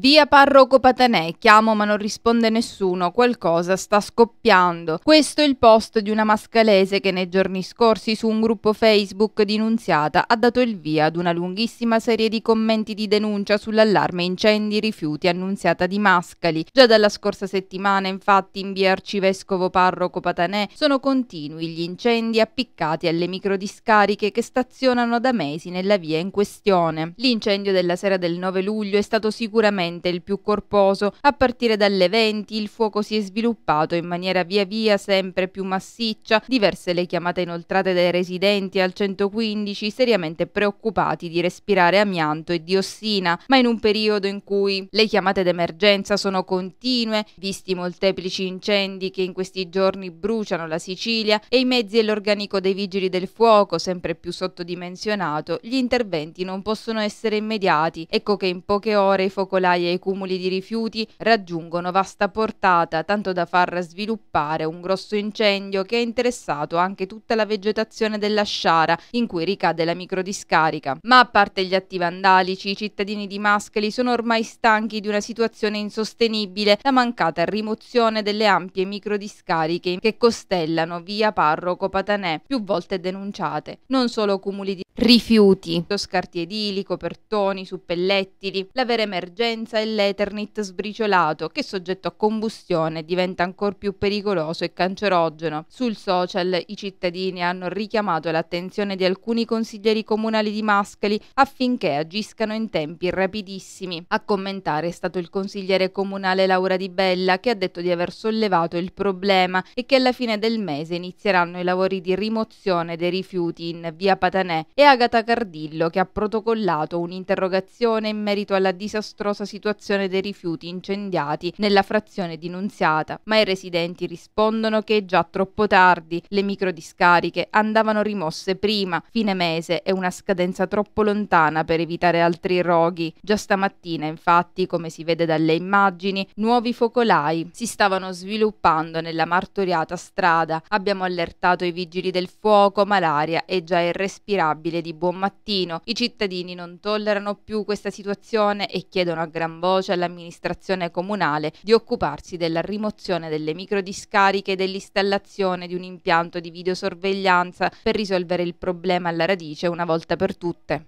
Via Parroco Patanè, chiamo ma non risponde nessuno, qualcosa sta scoppiando. Questo è il post di una mascalese che nei giorni scorsi su un gruppo Facebook di Nunziata ha dato il via ad una lunghissima serie di commenti di denuncia sull'allarme incendi rifiuti annunziata di Mascali. Già dalla scorsa settimana infatti in via Arcivescovo Parroco Patanè sono continui gli incendi appiccati alle microdiscariche che stazionano da mesi nella via in questione. L'incendio della sera del 9 luglio è stato sicuramente sicuramente il più corposo, a partire dalle 20 il fuoco si è sviluppato in maniera via via sempre più massiccia, diverse le chiamate inoltrate dai residenti al 115 seriamente preoccupati di respirare amianto e diossina, ma in un periodo in cui le chiamate d'emergenza sono continue, visti molteplici incendi che in questi giorni bruciano la Sicilia e i mezzi e l'organico dei vigili del fuoco sempre più sottodimensionato, gli interventi non possono essere immediati, ecco che in poche ore i focolai e i cumuli di rifiuti raggiungono vasta portata, tanto da far sviluppare un grosso incendio che ha interessato anche tutta la vegetazione della sciara in cui ricade la microdiscarica. Ma a parte gli atti vandalici, i cittadini di Mascheli sono ormai stanchi di una situazione insostenibile, la mancata rimozione delle ampie microdiscariche che costellano via Parroco Patanè, più volte denunciate. Non solo cumuli di rifiuti, scarti edili, copertoni, suppellettili, la vera emergenza è l'Eternit sbriciolato che soggetto a combustione diventa ancora più pericoloso e cancerogeno. Sul social i cittadini hanno richiamato l'attenzione di alcuni consiglieri comunali di Mascali affinché agiscano in tempi rapidissimi. A commentare è stato il consigliere comunale Laura Di Bella che ha detto di aver sollevato il problema e che alla fine del mese inizieranno i lavori di rimozione dei rifiuti in via Patanè e Agata Cardillo che ha protocollato un'interrogazione in merito alla disastrosa situazione dei rifiuti incendiati nella frazione di Nunziata, ma i residenti rispondono che è già troppo tardi, le microdiscariche andavano rimosse prima, fine mese e una scadenza troppo lontana per evitare altri roghi. Già stamattina, infatti, come si vede dalle immagini, nuovi focolai si stavano sviluppando nella martoriata strada. Abbiamo allertato i vigili del fuoco, malaria è già irrespirabile disponibile di buon mattino. I cittadini non tollerano più questa situazione e chiedono a gran voce all'amministrazione comunale di occuparsi della rimozione delle microdiscariche e dell'installazione di un impianto di videosorveglianza per risolvere il problema alla radice una volta per tutte.